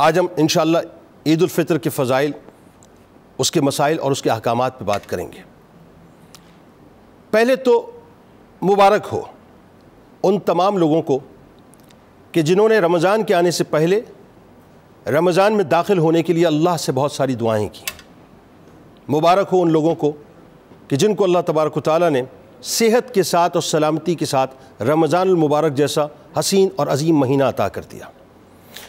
आज हम इन ईदालफ़ितर के फ़ाइल उसके मसाइल और उसके अहकाम पर बात करेंगे पहले तो मुबारक हो उन तमाम लोगों को कि जिन्होंने रमज़ान के आने से पहले रमज़ान में दाखिल होने के लिए अल्लाह से बहुत सारी दुआएँ की मुबारक हो उन लोगों को कि जिनको अल्लाह तबारक ताली ने सेहत के साथ और सलामती के साथ रमज़ानमबारक जैसा हसीन और अजीम महीना अता कर दिया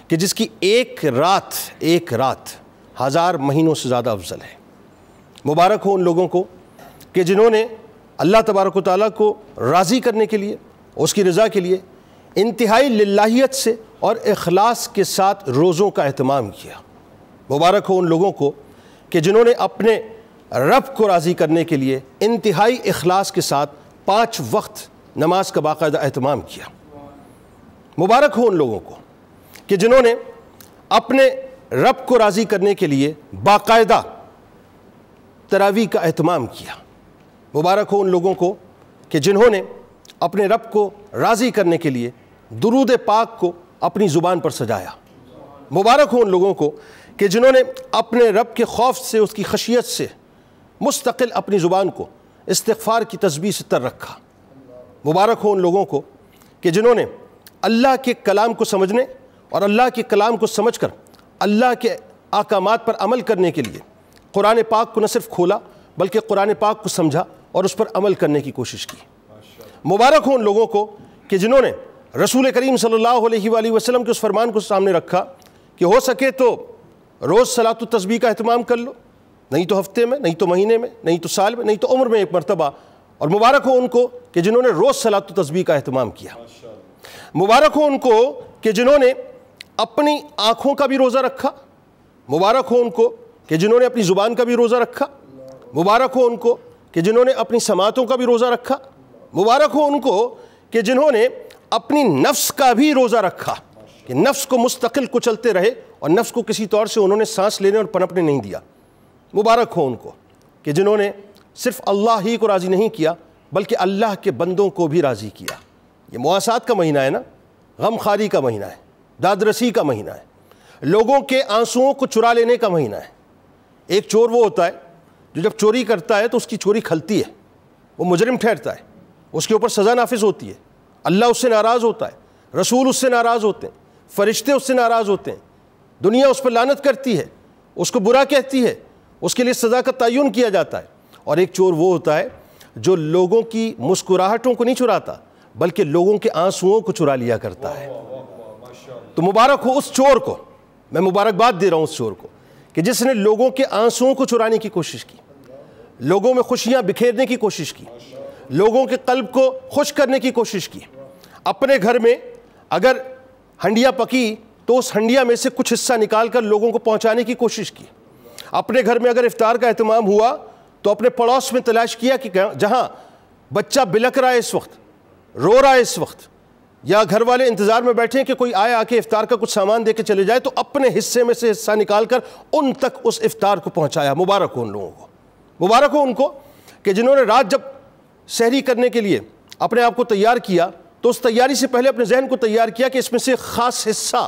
कि जिसकी एक रात एक रात हज़ार महीनों से ज़्यादा अफजल है मुबारक हो उन लोगों को कि जिन्होंने अल्लाह तबारक ताली को राज़ी करने के लिए उसकी रज़ा के लिए इंतहाई लाहीत से और अखलास के साथ रोज़ों का अहतमाम किया मुबारक हो उन लोगों को कि जिन्होंने अपने रब को राज़ी करने के लिए इंतहाई अखलास के साथ पाँच वक्त नमाज का बाकायदा अहतमाम किया मुबारक हो उन लोगों को कि जिन्होंने अपने रब को राज़ी करने के लिए बाकायदा तरावी का अहतमाम किया मुबारक हो उन लोगों को कि जिन्होंने अपने रब को राज़ी करने के लिए दरूद पाक को अपनी ज़ुबान पर सजाया मुबारक हो उन लोगों को कि जिन्होंने अपने रब के खौफ से उसकी खशियत से मुस्तकिल अपनी ज़ुबान को इस्तफ़ार की तस्वीर से तर रखा मुबारक हो उन लोगों को कि जिन्होंने अल्लाह के कलाम को समझने और अल्लाह के कलाम को समझ कर अल्लाह के अहकाम पर अमल करने के लिए कुरान पाक को न सिर्फ खोला बल्कि कुरान पाक को समझा और उस पर अमल करने की कोशिश की मुबारक हो उन लोगों को कि जिन्होंने रसूल करीम सल्ला वसलम के उस फरमान को सामने रखा कि हो सके तो रोज़ सलात तस्बी का अहतमाम कर लो नहीं तो हफ्ते में नहीं तो महीने में नहीं तो साल में नहीं तो उम्र में एक मरतबा और मुबारक हो उनको कि जिन्होंने रोज़ सलात तस्बी का अहतमाम किया मुबारक हो उनको कि जिन्होंने अपनी आँखों का भी रोज़ा रखा मुबारक हो उनको कि जिन्होंने अपनी ज़ुबान का भी रोज़ा रखा मुबारक हो उनको कि जिन्होंने अपनी समातों का भी रोज़ा रखा मुबारक हो उनको कि जिन्होंने अपनी नफ्स का भी रोज़ा रखा कि नफ्स को मुस्तकिल कुचलते रहे और नफ्स को किसी तौर से उन्होंने सांस लेने और पनपने नहीं दिया मुबारक हो उनको कि जिन्होंने सिर्फ अल्लाह ही को राज़ी नहीं किया बल्कि अल्लाह के बंदों को भी राज़ी किया ये मुआसात का महीना है ना गम खारी का महीना है दादरसी का महीना है लोगों के आंसुओं को चुरा लेने का महीना है एक चोर वो होता है जो जब चोरी करता है तो उसकी चोरी खलती है वो मुजरिम ठहरता है उसके ऊपर सज़ा नाफिज होती है अल्लाह उससे नाराज़ होता है रसूल उससे नाराज़ होते हैं फरिश्ते उससे नाराज़ होते हैं दुनिया उस पर लानत करती है उसको बुरा कहती है उसके लिए सज़ा का तयन किया जाता है और एक चोर वो होता है जो लोगों की मुस्कुराहटों को नहीं चुराता बल्कि लोगों के आंसुओं को चुरा लिया करता है तो मुबारक हो उस चोर को मैं मुबारकबाद दे रहा हूँ उस चोर को कि जिसने लोगों के आंसुओं को चुराने की कोशिश की लोगों में खुशियाँ बिखेरने की कोशिश की लोगों के कल्ब को खुश करने की कोशिश की अपने घर में अगर हंडिया पकी तो उस हंडिया में से कुछ हिस्सा निकाल कर लोगों को पहुँचाने की कोशिश की अपने घर में अगर इफ्तार का अहतमाम हुआ तो अपने पड़ोस में तलाश किया कि जहाँ बच्चा बिलक रहा है इस वक्त रो रहा है इस वक्त या घर वाले इंतजार में बैठे हैं कि कोई आए आके इफ्तार का कुछ सामान दे के चले जाए तो अपने हिस्से में से हिस्सा निकाल कर उन तक उस इफ्तार को पहुंचाया मुबारक हो उन लोगों को मुबारक हो उनको कि जिन्होंने रात जब शहरी करने के लिए अपने आप को तैयार किया तो उस तैयारी से पहले अपने जहन को तैयार किया कि इसमें से ख़ास हिस्सा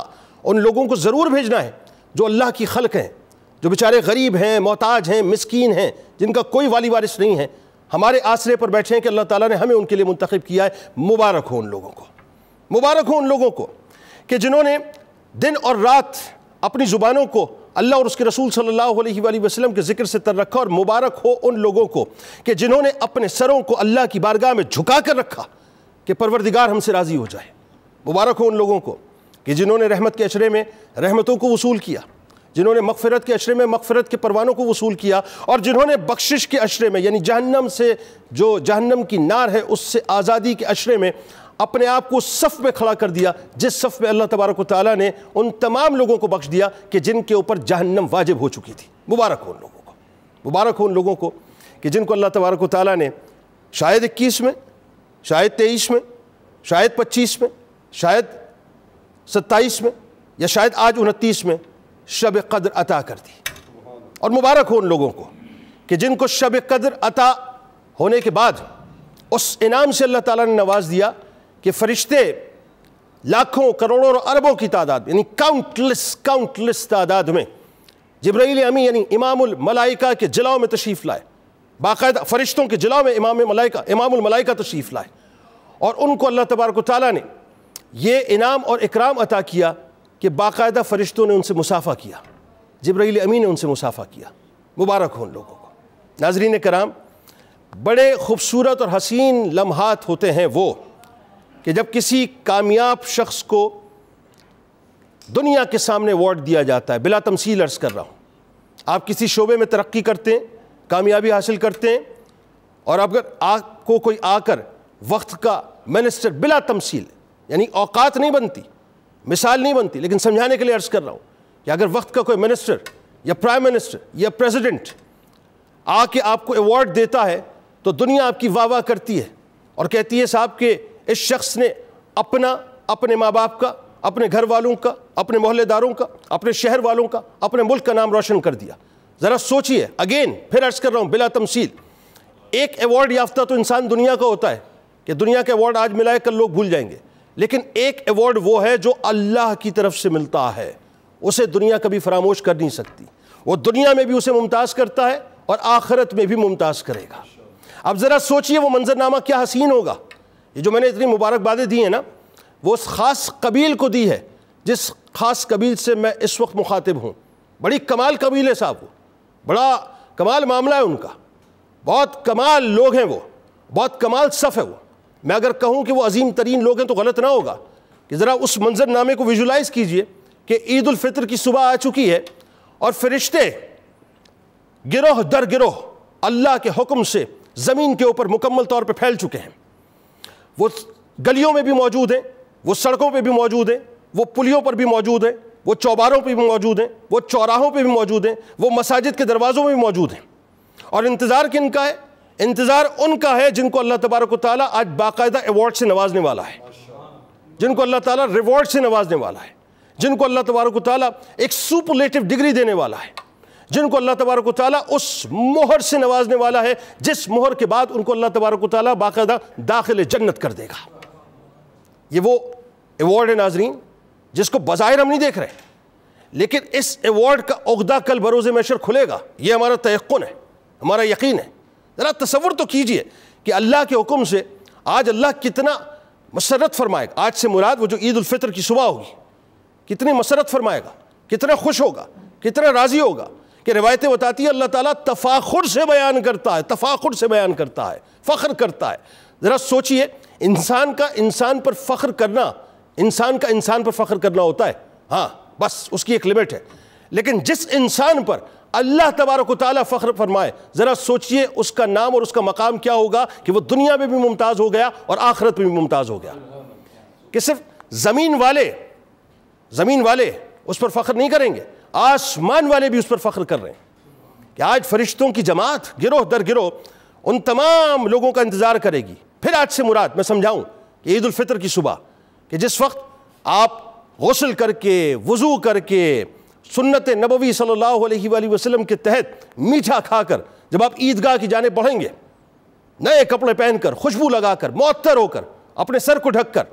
उन लोगों को ज़रूर भेजना है जो अल्लाह की खलक हैं जो बेचारे गरीब हैं मोहताज हैं मिसकीन हैं जिनका कोई वाली वारिश नहीं है हमारे आसरे पर बैठे हैं कि अल्लाह ताला ने हमें उनके लिए मुंतखब किया है मुबारक हो उन लोगों को मुबारक हो उन लोगों को कि जिन्होंने दिन और रात अपनी ज़ुबानों को अल्लाह और उसके रसूल सल्लल्लाहु अलैहि वसल्लम के ज़िक्र से तर रखा और मुबारक हो उन लोगों को कि जिन्होंने अपने सरों को अल्लाह की बारगाह में झुका कर रखा कि परवरदिगार हमसे राज़ी हो जाए मुबारक हो उन लोगों को कि जिन्होंने रहमत के अशरे में रहमतों को वसूल किया जिन्होंने मगफरत के अशरे में मगफरत के परवानों को वसूल किया और जिन्होंने बख्शिश के अशरे में यानी जहन्नम से जो जहन्नम की नार है उससे आज़ादी के अशरे में अपने आप को सफ़ में खड़ा कर दिया जिस सफ़ में अल्लाह तबारक ताली ने उन तमाम लोगों को बख्श दिया कि जिनके ऊपर जहन्नम वाजिब हो चुकी थी मुबारक हो उन लोगों को मुबारक हो उन लोगों को कि जिनको अल्लाह तबारक ताली ने शायद इक्कीस में शायद तेईस में शायद पच्चीस में शायद सत्ताईस में या शायद आज उनतीस में शब कदर अता कर दी और मुबारक हो उन लोगों को कि जिनको शब कदर अता होने के बाद उस इनाम से अल्लाह ताला ने नवाज दिया कि फरिश्ते लाखों करोड़ों और अरबों की तादाद यानी काउंटलेस काउंटलेस तादाद में जब्राइल अमी यानी इमामुल मलाइका के जलाओं में तशरीफ़ लाए बाकायदा फरिश्तों के जलाओं में इमाम मलाइका इमामुल मलाइका तशरीफ़ लाए और उनको अल्लाह तबारक ताली ने यह इनाम और इकराम अता किया कि बाकायदा फ़रिश्तों ने उनसे मुसाफ़ा किया जब्राइल अमी ने उनसे मुसाफ़ा किया मुबारक हो उन लोगों को नाजरीन कराम बड़े खूबसूरत और हसीन लम्हात होते हैं वो कि जब किसी कामयाब शख्स को दुनिया के सामने अवार्ड दिया जाता है बिला तमसील अर्ज़ कर रहा हूँ आप किसी शोबे में तरक्की करते हैं कामयाबी हासिल करते हैं और अगर आपको कोई आकर वक्त का मिनिस्टर बिला तमसील यानी औकात नहीं बनती मिसाल नहीं बनती लेकिन समझाने के लिए अर्ज़ कर रहा हूँ कि अगर वक्त का कोई मिनिस्टर या प्राइम मिनिस्टर या प्रेजिडेंट आके आपको अवार्ड देता है तो दुनिया आपकी वाह वाह करती है और कहती है साहब के इस शख्स ने अपना अपने माँ बाप का अपने घर वालों का अपने मोहल्लेदारों का अपने शहर वालों का अपने मुल्क का नाम रोशन कर दिया ज़रा सोचिए अगेन फिर अर्ज कर रहा हूँ बिला तमसील एक अवार्ड याफ्ता तो इंसान दुनिया का होता है कि दुनिया के अवार्ड आज मिलाए कल लोग भूल जाएंगे लेकिन एक अवार्ड वो है जो अल्लाह की तरफ से मिलता है उसे दुनिया कभी फरामोश कर नहीं सकती वो दुनिया में भी उसे मुमताज़ करता है और आखिरत में भी मुमताज़ करेगा अब ज़रा सोचिए वो मंजरनामा क्या हसीन होगा ये जो मैंने इतनी मुबारकबादें दी हैं ना वो उस ख़ास कबील को दी है जिस ख़ास कबील से मैं इस वक्त मुखातिब हूँ बड़ी कमाल कबील है साहब वो बड़ा कमाल मामला है उनका बहुत कमाल लोग हैं वो बहुत कमाल सफ़ है वो मैं अगर कहूँ कि वो अजीम तरीन लोग हैं तो गलत ना होगा कि ज़रा उस मंजरनामे को विजुलाइज़ कीजिए कि ईद उलफ़ितर की सुबह आ चुकी है और फरिश्ते गिरोह दर गिरोह अल्लाह के हुक्म से ज़मीन के ऊपर मुकम्मल तौर पर फैल चुके हैं वो गलियों में भी मौजूद हैं वो सड़कों पे भी मौजूद हैं वो पुलियों पर भी मौजूद हैं वो चौबारों पे भी मौजूद हैं वो चौराहों पे भी मौजूद हैं वो मसाजिद के दरवाज़ों में भी मौजूद हैं और इंतज़ार किन का है इंतज़ार उनका है जिनको अल्लाह तबारक ताली आज बाकायदा एवॉर्ड से नवाजने वाला है जिनको अल्लाह ताली रिवॉर्ड से नवाजने वाला है जिनको अल्लाह तबारक ताली एक सुपरलेटिव डिग्री देने वाला है जिनको अल्लाह तबारक ताली उस मोहर से नवाजने वाला है जिस मोहर के बाद उनको अल्लाह तबारक ताली बाकायदा दाखिल जन्नत कर देगा ये वो एवॉर्ड है नाजरीन जिसको बाहिर हम नहीं देख रहे लेकिन इस एवॉर्ड का अहदा कल बरोज़ मशर खुलेगा ये हमारा तयन है हमारा यकीन है ज़रा तस्वुर तो कीजिए कि अल्लाह के हुक्म से आज अल्लाह कितना मसरत फरमाएगा आज से मुराद वो जो ईदालफ़ितर की सुबह होगी कितनी मसरत फरमाएगा कितना खुश होगा कितना राज़ी होगा कि रिवायतें बताती हैं अल्लाह ताला तफाखुर से बयान करता है तफाखुर से बयान करता है फ़ख्र करता है ज़रा सोचिए इंसान का इंसान पर फ़ख्र करना इंसान का इंसान पर फ़ख्र करना होता है हाँ बस उसकी एक लिमिट है लेकिन जिस इंसान पर अल्लाह तबारक ताली फ़ख्र फरमाए ज़रा सोचिए उसका नाम और उसका मकाम क्या होगा कि वह दुनिया में भी मुमताज़ हो गया और आखिरत में भी मुमताज़ हो गया कि सिर्फ ज़मीन वाले ज़मीन वाले उस पर फ़ख्र नहीं करेंगे आसमान वाले भी उस पर फख्र कर रहे हैं कि आज फरिश्तों की जमात गिरोह दर गिरोह उन तमाम लोगों का इंतज़ार करेगी फिर आज से मुराद मैं समझाऊं कि ईद ईदालफ़ितर की सुबह कि जिस वक्त आप गसल करके वज़ू करके सुन्नत नबवी सल्लल्लाहु अलैहि वसल्लम के तहत मीठा खाकर जब आप ईदगाह की जाने बढ़ेंगे नए कपड़े पहनकर खुशबू लगाकर मअतर होकर अपने सर को ढककर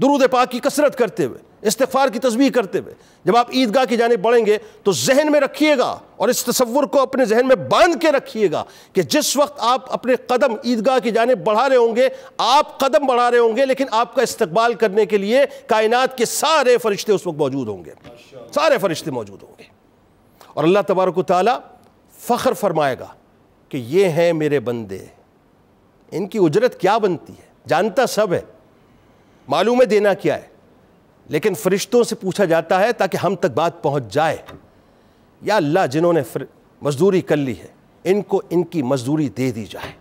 दुरूद पाक की कसरत करते हुए इस्तफार की तस्वीर करते हुए जब आप ईदगाह की जाने बढ़ेंगे तो जहन में रखिएगा और इस तस्वुर को अपने जहन में बांध के रखिएगा कि जिस वक्त आप अपने कदम ईदगाह की जाने बढ़ा रहे होंगे आप कदम बढ़ा रहे होंगे लेकिन आपका इस्तकबाल करने के लिए कायनात के सारे फरिश्ते उस वक्त मौजूद होंगे सारे फरिश्ते मौजूद होंगे और अल्लाह तबारक ताली फ़ख्र फरमाएगा कि ये हैं मेरे बंदे इनकी उजरत क्या बनती है जानता सब है मालूम है देना क्या है लेकिन फरिश्तों से पूछा जाता है ताकि हम तक बात पहुंच जाए या अल्लाह जिन्होंने मजदूरी कर ली है इनको इनकी मजदूरी दे दी जाए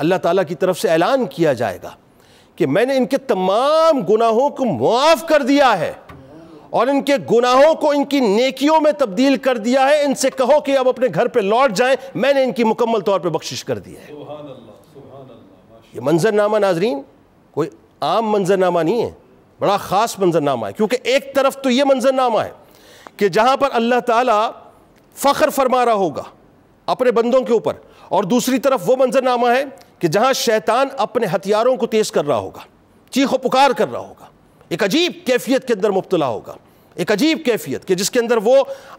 अल्लाह ताला की तरफ से ऐलान किया जाएगा कि मैंने इनके तमाम गुनाहों को मुआफ़ कर दिया है और इनके गुनाहों को इनकी नेकियों में तब्दील कर दिया है इनसे कहो कि अब अपने घर पर लौट जाएं मैंने इनकी मुकम्मल तौर पर बख्शिश कर दी है ये मंजरनामा नाजरीन कोई आम मंजरनामा नहीं है बड़ा ख़ास मंजरनामा है क्योंकि एक तरफ तो ये मंजरनामा है कि जहाँ पर अल्लाह ताला फ़ख्र फरमा रहा होगा अपने बंदों के ऊपर और दूसरी तरफ वो मंजरनामा है कि जहाँ शैतान अपने हथियारों को तेज़ कर रहा होगा चीखो पुकार कर रहा होगा एक अजीब कैफियत के अंदर मुबतला होगा एक अजीब कैफियत कि जिसके अंदर वो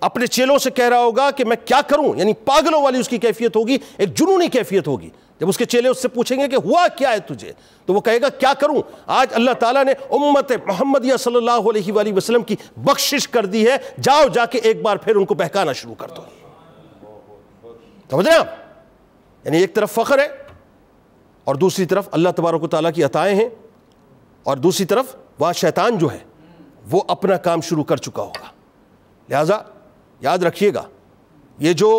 अपने चेलों से कह रहा होगा कि मैं क्या करूं यानी पागलों वाली उसकी कैफियत होगी एक जुनूनी कैफियत होगी जब उसके चेले उससे पूछेंगे कि हुआ क्या है तुझे तो वो कहेगा क्या करूं आज अल्लाह ताला ने उम्मत मोहम्मद सल्लल्लाहु अलैहि वसल्लम की बख्शिश कर दी है जाओ जाके एक बार फिर उनको बहकाना शुरू कर दो समझ रहे आप यानी एक तरफ फ़ख्र है और दूसरी तरफ अल्लाह तबारक ताली की अताएँ हैं और दूसरी तरफ वह शैतान जो है वो अपना काम शुरू कर चुका होगा लिहाजा याद रखिएगा ये जो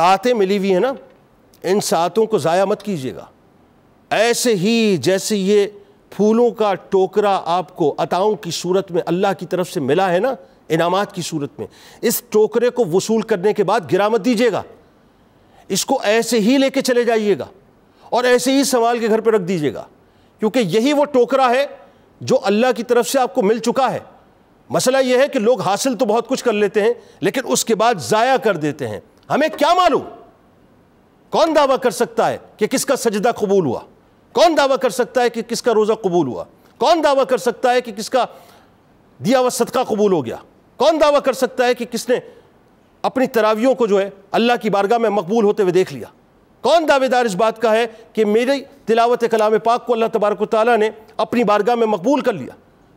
सातें मिली हुई हैं ना इन सातों को ज़ाया मत कीजिएगा ऐसे ही जैसे ये फूलों का टोकरा आपको अताओं की सूरत में अल्लाह की तरफ से मिला है ना इनामात की सूरत में इस टोकरे को वसूल करने के बाद गिरा मत दीजिएगा इसको ऐसे ही लेके चले जाइएगा और ऐसे ही संभाल के घर पर रख दीजिएगा क्योंकि यही वो टोकरा है जो अल्लाह की तरफ से आपको मिल चुका है मसला यह है कि लोग हासिल तो बहुत कुछ कर लेते हैं लेकिन उसके बाद ज़ाया कर देते हैं हमें क्या मालूम कौन दावा कर सकता है कि किसका सजदा कबूल हुआ कौन दावा कर सकता है कि किसका रोज़ा कबूल हुआ कौन दावा कर सकता है कि किसका दिया हुआ सदका कबूल हो गया कौन दावा कर सकता है कि किसने अपनी तरावियों को जो है अल्लाह की बारगाह में मकबूल होते हुए देख लिया कौन दावेदार इस बात का है कि मेरी तिलावत कलाम पाक को अल्लाह तबारक ताली ने अपनी बारगाह में मकबूल कर लिया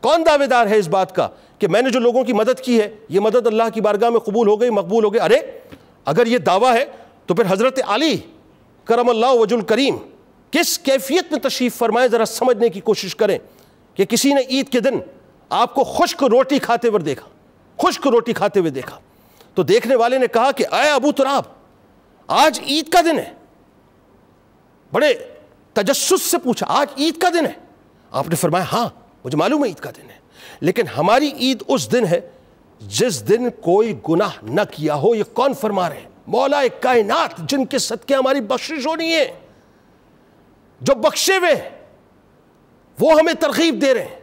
कौन दावेदार है इस बात का कि मैंने जो लोगों की मदद की है ये मदद अल्लाह की बारगाह में कबूल हो गई मकबूल हो गई अरे अगर ये दावा है तो फिर हज़रत अली करम अल्लाह वजुल करीम किस कैफियत में तशरीफ़ फरमाएं ज़रा समझने की कोशिश करें कि किसी ने ईद के दिन आपको खुश्क रोटी खाते हुए देखा खुश्क रोटी खाते हुए देखा तो देखने वाले ने कहा कि आए अबू तुराब आज ईद का दिन है बड़े तजस से पूछा आज ईद का दिन है आपने फरमाया हाँ मुझे मालूम है ईद का दिन है लेकिन हमारी ईद उस दिन है जिस दिन कोई गुनाह न किया हो ये कौन फरमा रहे हैं मौला कायनात जिनके सदके हमारी बख्शिश होनी है जो बख्शे हुए वो हमें तरकीब दे रहे हैं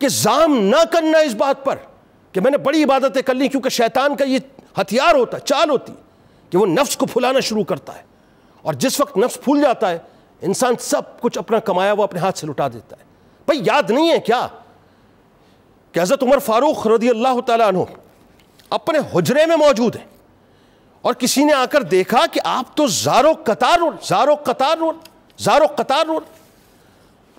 कि जाम ना करना इस बात पर कि मैंने बड़ी इबादतें कर ली क्योंकि शैतान का ये हथियार होता है चाल होती कि वो नफ्स को फुलाना शुरू करता है और जिस वक्त नफ्स फूल जाता है इंसान सब कुछ अपना कमाया वो अपने हाथ से लुटा देता है भाई याद नहीं है क्या कि हज़रत उमर फारूक रदी अल्लाह तुम अपने हजरे में मौजूद है और किसी ने आकर देखा कि आप तो जारो कतार उन जारो कतार उन जारो कतार उन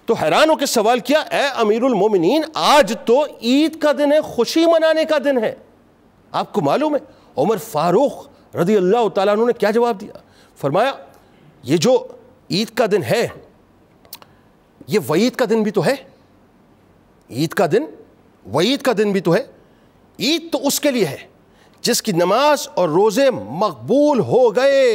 तो हैरान होकर सवाल किया ए मोमिनीन आज तो ईद का दिन है खुशी मनाने का दिन है आपको मालूम है उमर फारूक रदी अल्लाह तुमने क्या जवाब दिया फरमाया ये जो ईद का दिन है ये वईद का दिन भी तो है ईद का दिन वईद का दिन भी तो है ईद तो उसके लिए है जिसकी नमाज और रोज़े मकबूल हो गए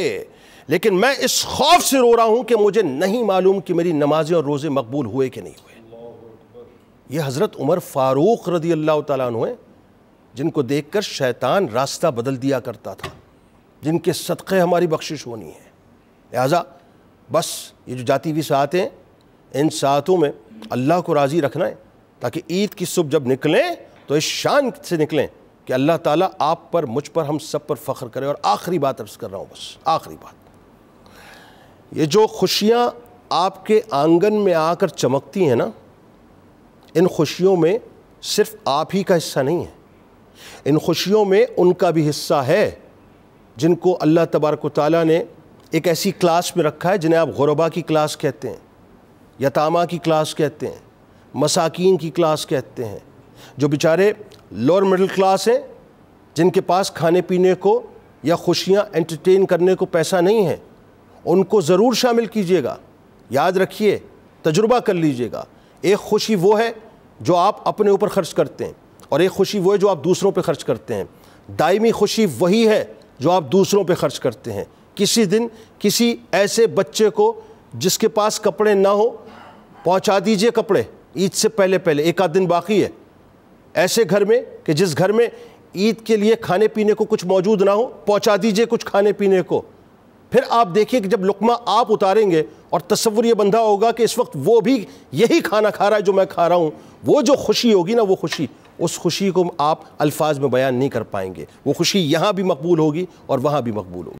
लेकिन मैं इस खौफ से रो रहा हूँ कि मुझे नहीं मालूम कि मेरी नमाजें और रोज़े मकबूल हुए कि नहीं हुए ये हज़रत उमर फ़ारूक रदी अल्लाह तुए जिनको देख कर शैतान रास्ता बदल दिया करता था जिनके सदक़े हमारी बख्शिश होनी है लिहाजा बस ये जो जाती हुई सात हैं इन सातों में अल्लाह को राज़ी रखना है ताकि ईद की सुबह जब निकलें तो इस शान से निकलें कि अल्लाह ताला आप पर मुझ पर हम सब पर फ़ख्र करें और आखिरी बात अर्ज़ कर रहा हूँ बस आखिरी बात ये जो खुशियाँ आपके आंगन में आकर चमकती हैं ना इन खुशियों में सिर्फ आप ही का हिस्सा नहीं है इन खुशियों में उनका भी हिस्सा है जिनको अल्लाह तबारक ताली ने एक ऐसी क्लास में रखा है जिन्हें आप गुरबा की क्लास कहते हैं यतामा की क्लास कहते हैं मसाकिन की क्लास कहते हैं जो बेचारे लोअर मिडिल क्लास हैं जिनके पास खाने पीने को या खुशियाँ एंटरटेन करने को पैसा नहीं है उनको ज़रूर शामिल कीजिएगा याद रखिए तजुर्बा कर लीजिएगा एक खुशी वो है जो आप अपने ऊपर खर्च करते हैं और एक खुशी वो है जो आप दूसरों पर खर्च करते हैं दायमी खुशी वही है जो आप दूसरों पर खर्च करते हैं किसी दिन किसी ऐसे बच्चे को जिसके पास कपड़े ना हो पहुंचा दीजिए कपड़े ईद से पहले पहले एक आध दिन बाकी है ऐसे घर में कि जिस घर में ईद के लिए खाने पीने को कुछ मौजूद ना हो पहुंचा दीजिए कुछ खाने पीने को फिर आप देखिए कि जब लुकमा आप उतारेंगे और तस्वुर ये बंधा होगा कि इस वक्त वो भी यही खाना खा रहा है जो मैं खा रहा हूँ वो जो खुशी होगी ना वो खुशी उस खुशी को आप अल्फाज में बयान नहीं कर पाएंगे वो खुशी यहाँ भी मकबूल होगी और वहाँ भी मकबूल होगी